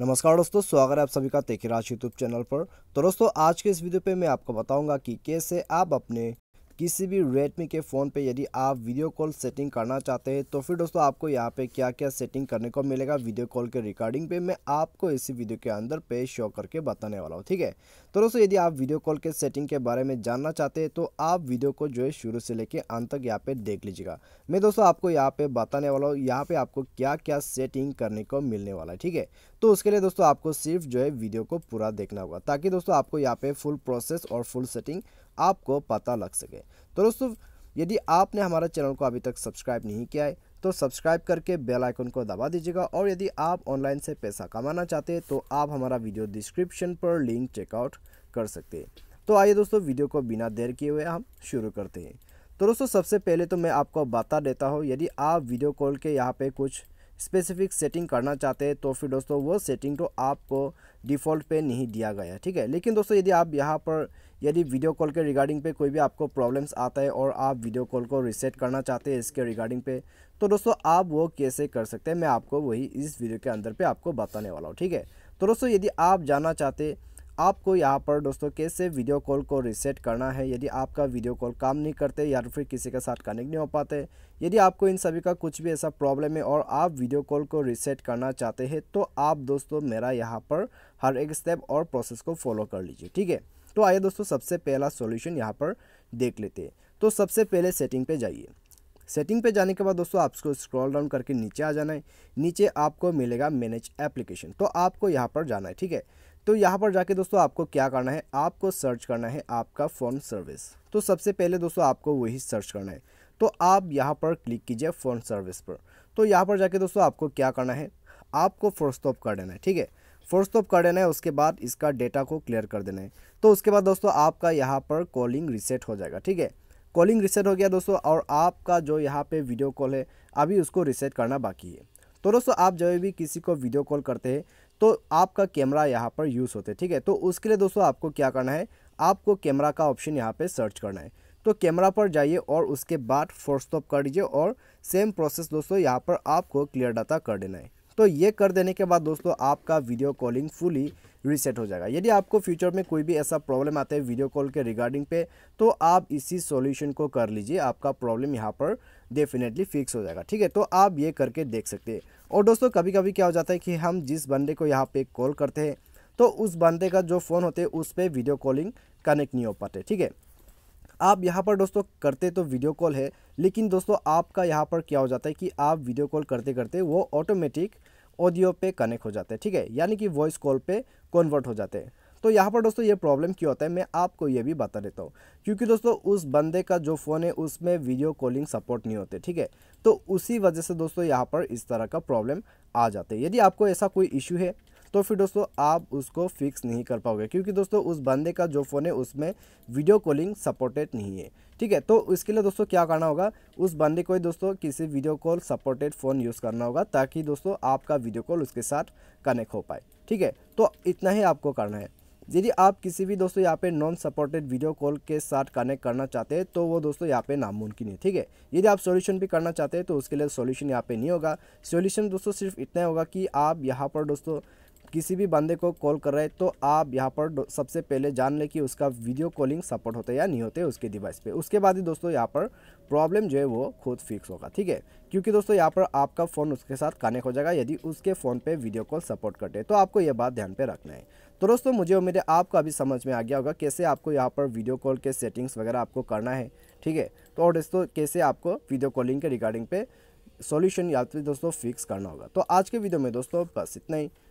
नमस्कार दोस्तों स्वागत है आप सभी का तेखी राज यूट्यूब चैनल पर तो दोस्तों आज के इस वीडियो पे मैं आपको बताऊंगा कि कैसे आप अपने किसी भी रेडमी के फ़ोन पे यदि आप वीडियो कॉल सेटिंग करना चाहते हैं तो फिर दोस्तों आपको यहाँ पे क्या क्या सेटिंग करने को मिलेगा वीडियो कॉल के रिकॉर्डिंग पे मैं आपको इसी वीडियो के अंदर पे शो करके बताने वाला हूँ ठीक है तो दोस्तों यदि आप वीडियो कॉल के सेटिंग के बारे में जानना चाहते हैं तो आप वीडियो को जो है शुरू से लेकर अंत तक यहाँ पर देख लीजिएगा मैं दोस्तों आपको यहाँ पर बताने वाला हूँ यहाँ पर आपको क्या क्या सेटिंग करने को मिलने वाला है ठीक है तो उसके लिए दोस्तों आपको सिर्फ जो है वीडियो को पूरा देखना होगा ताकि दोस्तों आपको यहाँ पे फुल प्रोसेस और फुल सेटिंग आपको पता लग सके तो दोस्तों यदि आपने हमारा चैनल को अभी तक सब्सक्राइब नहीं किया है तो सब्सक्राइब करके बेल आइकन को दबा दीजिएगा और यदि आप ऑनलाइन से पैसा कमाना चाहते हैं तो आप हमारा वीडियो डिस्क्रिप्शन पर लिंक चेकआउट कर सकते हैं तो आइए दोस्तों वीडियो को बिना देर किए हुए हम शुरू करते हैं तो दोस्तों सबसे पहले तो मैं आपको बता देता हूँ यदि आप वीडियो कॉल के यहाँ पर कुछ स्पेसिफिक सेटिंग करना चाहते हैं तो फिर दोस्तों वो सेटिंग तो आपको डिफ़ॉल्ट पे नहीं दिया गया ठीक है लेकिन दोस्तों यदि आप यहाँ पर यदि वीडियो कॉल के रिगार्डिंग पे कोई भी आपको प्रॉब्लम्स आता है और आप वीडियो कॉल को रिसेट करना चाहते हैं इसके रिगार्डिंग पे तो दोस्तों आप वो कैसे कर सकते हैं मैं आपको वही इस वीडियो के अंदर पे आपको बताने वाला हूँ ठीक है तो दोस्तों यदि आप जानना चाहते आपको यहाँ पर दोस्तों कैसे वीडियो कॉल को रिसेट करना है यदि आपका वीडियो कॉल काम नहीं करते या फिर किसी के साथ कनेक्ट नहीं हो पाते यदि आपको इन सभी का कुछ भी ऐसा प्रॉब्लम है और आप वीडियो कॉल को रिसेट करना चाहते हैं तो आप दोस्तों मेरा यहाँ पर हर एक स्टेप और प्रोसेस को फॉलो कर लीजिए ठीक है तो आइए दोस्तों सबसे पहला सॉल्यूशन यहाँ पर देख लेते हैं तो सबसे पहले सेटिंग पे जाइए सेटिंग पे जाने के बाद दोस्तों आपको स्क्रॉल डाउन करके नीचे आ जाना है नीचे आपको मिलेगा मैनेज एप्लीकेशन तो आपको यहाँ पर जाना है ठीक है तो यहाँ पर जाके दोस्तों आपको क्या करना है आपको सर्च करना है आपका फ़ोन सर्विस तो सबसे पहले दोस्तों आपको वही सर्च करना है तो आप यहाँ पर क्लिक कीजिए फ़ोन सर्विस पर तो यहाँ पर जाके दोस्तों आपको क्या करना है आपको फोर्स्टॉप कर देना है ठीक है फोर्स कर देना है उसके बाद इसका डेटा को क्लियर कर देना है तो उसके बाद दोस्तों आपका यहाँ पर कॉलिंग रिसेट हो जाएगा ठीक है कॉलिंग रिसेट हो गया दोस्तों और आपका जो यहाँ पे वीडियो कॉल है अभी उसको रिसेट करना बाकी है तो दोस्तों आप जब भी किसी को वीडियो कॉल करते हैं तो आपका कैमरा यहाँ पर यूज़ होता है ठीक है तो उसके लिए दोस्तों आपको क्या करना है आपको कैमरा का ऑप्शन यहाँ पर सर्च करना है तो कैमरा पर जाइए और उसके बाद फोर्स स्टॉप कर दीजिए और सेम प्रोसेस दोस्तों यहाँ पर आपको क्लियर डाटा कर देना है तो ये कर देने के बाद दोस्तों आपका वीडियो कॉलिंग फुली रीसेट हो जाएगा यदि आपको फ्यूचर में कोई भी ऐसा प्रॉब्लम आता है वीडियो कॉल के रिगार्डिंग पे तो आप इसी सॉल्यूशन को कर लीजिए आपका प्रॉब्लम यहाँ पर डेफिनेटली फिक्स हो जाएगा ठीक है तो आप ये करके देख सकते हैं और दोस्तों कभी कभी क्या हो जाता है कि हम जिस बंदे को यहाँ पर कॉल करते हैं तो उस बंदे का जो फ़ोन होते हैं उस पर वीडियो कॉलिंग कनेक्ट नहीं हो पाते ठीक है आप यहाँ पर दोस्तों करते तो वीडियो कॉल है लेकिन दोस्तों आपका यहाँ पर क्या हो जाता है कि आप वीडियो कॉल करते करते वो ऑटोमेटिक ऑडियो पे कनेक्ट हो जाते हैं ठीक है यानी कि वॉइस कॉल पे कन्वर्ट हो जाते हैं तो यहाँ पर दोस्तों ये प्रॉब्लम क्यों होता है मैं आपको ये भी बता देता हूँ क्योंकि दोस्तों उस बंदे का जो फ़ोन है उसमें वीडियो कॉलिंग सपोर्ट नहीं होते ठीक है तो उसी वजह से दोस्तों यहाँ पर इस तरह का प्रॉब्लम आ जाते हैं यदि आपको ऐसा कोई इशू है तो फिर दोस्तों आप उसको फिक्स नहीं कर पाओगे क्योंकि दोस्तों उस बंदे का जो फ़ोन है उसमें वीडियो कॉलिंग सपोर्टेड नहीं है ठीक है तो इसके लिए दोस्तों क्या करना होगा उस बंदे को दोस्तों किसी video call supported phone use करना होगा ताकि दोस्तों आपका वीडियो कॉल उसके साथ कनेक्ट हो पाए ठीक है तो इतना ही आपको करना है यदि आप किसी भी दोस्तों यहाँ पे नॉन सपोर्टेड वीडियो कॉल के साथ कनेक्ट करना चाहते हैं तो वो दोस्तों यहाँ पे नामुमकिन है ठीक है यदि आप सॉल्यूशन भी करना चाहते हैं तो उसके लिए सॉल्यूशन यहाँ पे नहीं होगा सॉल्यूशन दोस्तों सिर्फ इतना होगा कि आप यहाँ पर दोस्तों किसी भी बंदे को कॉल कर रहे हैं तो आप यहाँ पर सबसे पहले जान लें कि उसका वीडियो कॉलिंग सपोर्ट होता है या नहीं होते उसके डिवाइस पे उसके बाद ही दोस्तों यहाँ पर प्रॉब्लम जो है वो खुद फिक्स होगा ठीक है क्योंकि दोस्तों यहाँ पर आपका फ़ोन उसके साथ कनेक्ट हो जाएगा यदि उसके फ़ोन पर वीडियो कॉल सपोर्ट करते हैं तो आपको ये बात ध्यान पर रखना है तो दोस्तों मुझे उम्मीद है आपको अभी समझ में आ गया होगा कैसे आपको यहाँ पर वीडियो कॉल के सेटिंग्स वगैरह आपको करना है ठीक है तो और दोस्तों कैसे आपको वीडियो कॉलिंग के रिगार्डिंग पे सॉल्यूशन या फिर तो दोस्तों फिक्स करना होगा तो आज के वीडियो में दोस्तों बस इतना ही